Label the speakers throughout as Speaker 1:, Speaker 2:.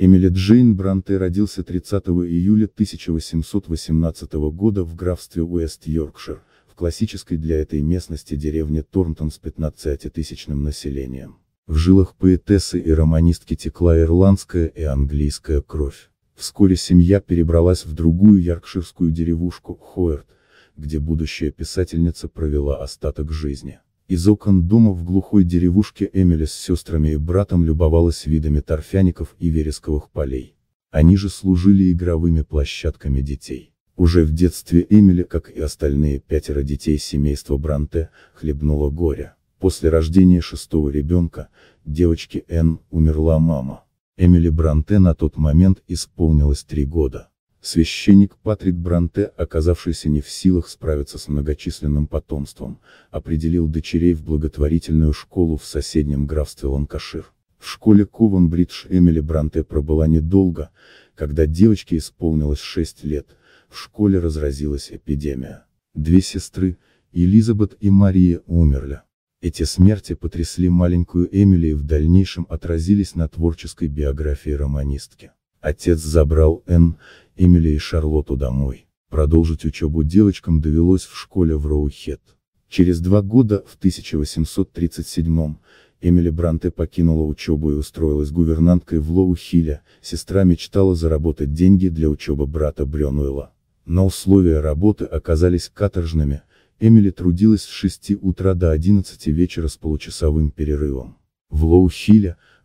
Speaker 1: Эмили Джейн Бранте родился 30 июля 1818 года в графстве Уэст-Йоркшир, в классической для этой местности деревне Торнтон с 15-тысячным населением. В жилах поэтессы и романистки текла ирландская и английская кровь. Вскоре семья перебралась в другую яркширскую деревушку, Хоэрт, где будущая писательница провела остаток жизни. Из окон дома в глухой деревушке Эмили с сестрами и братом любовалась видами торфяников и вересковых полей. Они же служили игровыми площадками детей. Уже в детстве Эмили, как и остальные пятеро детей семейства Бранте, хлебнула горя. После рождения шестого ребенка, девочки Энн, умерла мама. Эмили Бранте на тот момент исполнилось три года. Священник Патрик Бранте, оказавшийся не в силах справиться с многочисленным потомством, определил дочерей в благотворительную школу в соседнем графстве Ланкашир. В школе Кованбридж Эмили Бранте пробыла недолго, когда девочке исполнилось 6 лет, в школе разразилась эпидемия. Две сестры, Элизабет и Мария, умерли. Эти смерти потрясли маленькую Эмили и в дальнейшем отразились на творческой биографии романистки. Отец забрал Энн, Эмили и Шарлотту домой. Продолжить учебу девочкам довелось в школе в Роухет. Через два года, в 1837 Эмили Бранте покинула учебу и устроилась гувернанткой в лоу сестра мечтала заработать деньги для учебы брата Брёнуэла. Но условия работы оказались каторжными, Эмили трудилась с 6 утра до 11 вечера с получасовым перерывом. В лоу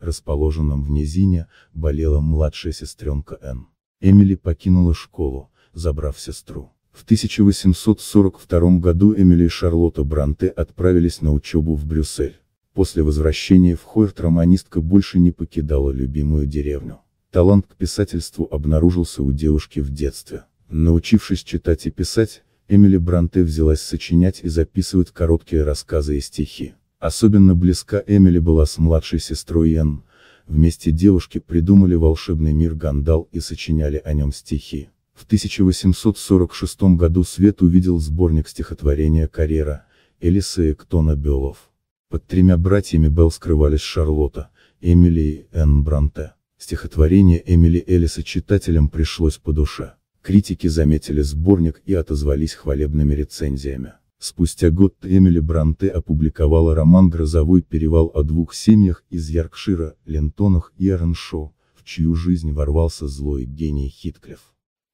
Speaker 1: расположенном в низине, болела младшая сестренка Н. Эмили покинула школу, забрав сестру. В 1842 году Эмили и Шарлотта Бранте отправились на учебу в Брюссель. После возвращения в Хойрт романистка больше не покидала любимую деревню. Талант к писательству обнаружился у девушки в детстве. Научившись читать и писать, Эмили Бранте взялась сочинять и записывать короткие рассказы и стихи. Особенно близка Эмили была с младшей сестрой Энн, вместе девушки придумали волшебный мир Гандал и сочиняли о нем стихи. В 1846 году свет увидел сборник стихотворения «Карьера» Элиса и Ктона Белов. Под тремя братьями Белл скрывались Шарлотта, Эмили и Энн Бранте. Стихотворение Эмили Элиса читателям пришлось по душе. Критики заметили сборник и отозвались хвалебными рецензиями. Спустя год Эмили Бранте опубликовала роман «Грозовой перевал» о двух семьях из Яркшира, Лентонах и Эрншо, в чью жизнь ворвался злой гений Хитклифф.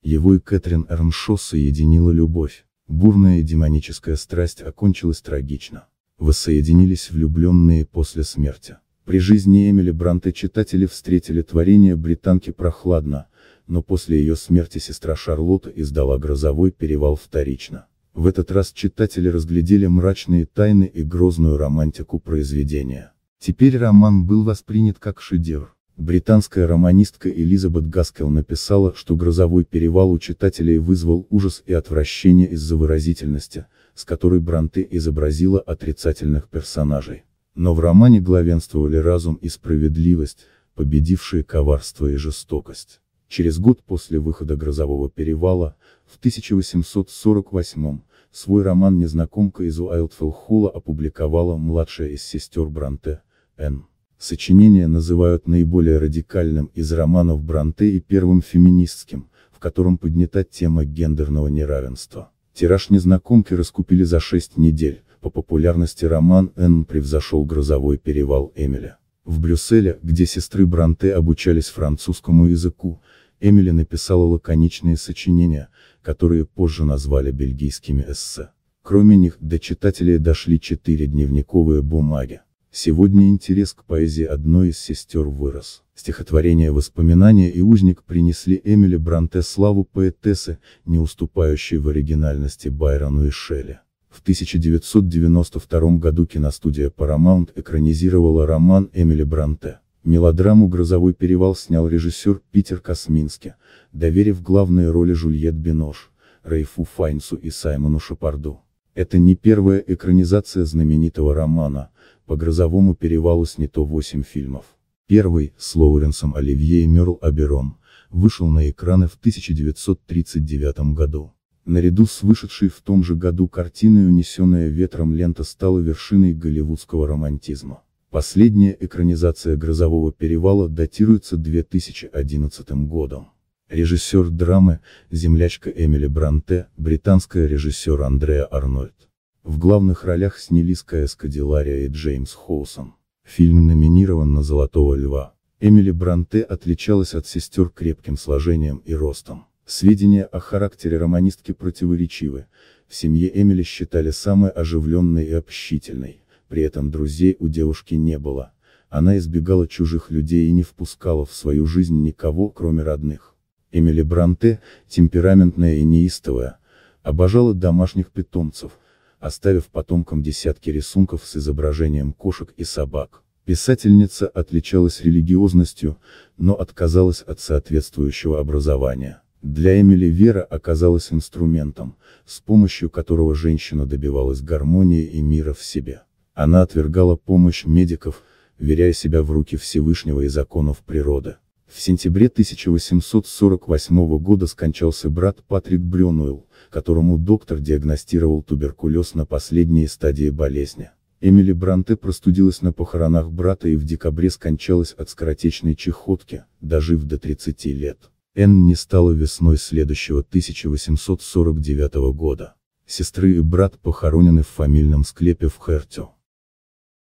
Speaker 1: Его и Кэтрин Эрншо соединила любовь. Бурная и демоническая страсть окончилась трагично. Воссоединились влюбленные после смерти. При жизни Эмили Бранте читатели встретили творение британки прохладно, но после ее смерти сестра Шарлотта издала «Грозовой перевал» вторично. В этот раз читатели разглядели мрачные тайны и грозную романтику произведения. Теперь роман был воспринят как шедевр. Британская романистка Элизабет Гаскел написала, что «Грозовой перевал» у читателей вызвал ужас и отвращение из-за выразительности, с которой Бранте изобразила отрицательных персонажей. Но в романе главенствовали разум и справедливость, победившие коварство и жестокость. Через год после выхода «Грозового перевала», в 1848 свой роман «Незнакомка из Уайлдфелл Холла» опубликовала младшая из сестер Бранте, Н. Сочинение называют наиболее радикальным из романов Бранте и первым феминистским, в котором поднята тема гендерного неравенства. Тираж «Незнакомки» раскупили за шесть недель, по популярности роман Н превзошел «Грозовой перевал» Эмиля. В Брюсселе, где сестры Бранте обучались французскому языку, Эмили написала лаконичные сочинения, которые позже назвали бельгийскими эссе. Кроме них, до читателей дошли четыре дневниковые бумаги. Сегодня интерес к поэзии одной из сестер вырос. Стихотворение «Воспоминания» и «Узник» принесли Эмили Бранте славу поэтессы, не уступающей в оригинальности Байрону и Шелли. В 1992 году киностудия Paramount экранизировала роман Эмили Бранте. Мелодраму «Грозовой перевал» снял режиссер Питер Космински, доверив главные роли Жульет Бинош, Рейфу Файнсу и Саймону Шепарду. Это не первая экранизация знаменитого романа, по «Грозовому перевалу» снято 8 фильмов. Первый, с Лоуренсом Оливье и Мерл Аберон, вышел на экраны в 1939 году. Наряду с вышедшей в том же году картиной «Унесенная ветром» лента стала вершиной голливудского романтизма. Последняя экранизация «Грозового перевала» датируется 2011 годом. Режиссер драмы, землячка Эмили Бранте, британская режиссер Андреа Арнольд. В главных ролях снялись Кэс Кадиллария и Джеймс Хоусон. Фильм номинирован на «Золотого льва». Эмили Бранте отличалась от сестер крепким сложением и ростом. Сведения о характере романистки противоречивы, в семье Эмили считали самой оживленной и общительной, при этом друзей у девушки не было. Она избегала чужих людей и не впускала в свою жизнь никого, кроме родных. Эмили Бранте, темпераментная и неистовая, обожала домашних питомцев, оставив потомкам десятки рисунков с изображением кошек и собак. Писательница отличалась религиозностью, но отказалась от соответствующего образования. Для Эмили вера оказалась инструментом, с помощью которого женщина добивалась гармонии и мира в себе. Она отвергала помощь медиков, веряя себя в руки Всевышнего и законов природы. В сентябре 1848 года скончался брат Патрик Брюнуэлл, которому доктор диагностировал туберкулез на последней стадии болезни. Эмили Бранте простудилась на похоронах брата и в декабре скончалась от скоротечной чехотки, дожив до 30 лет. Энн не стала весной следующего 1849 года. Сестры и брат похоронены в фамильном склепе в Хертю.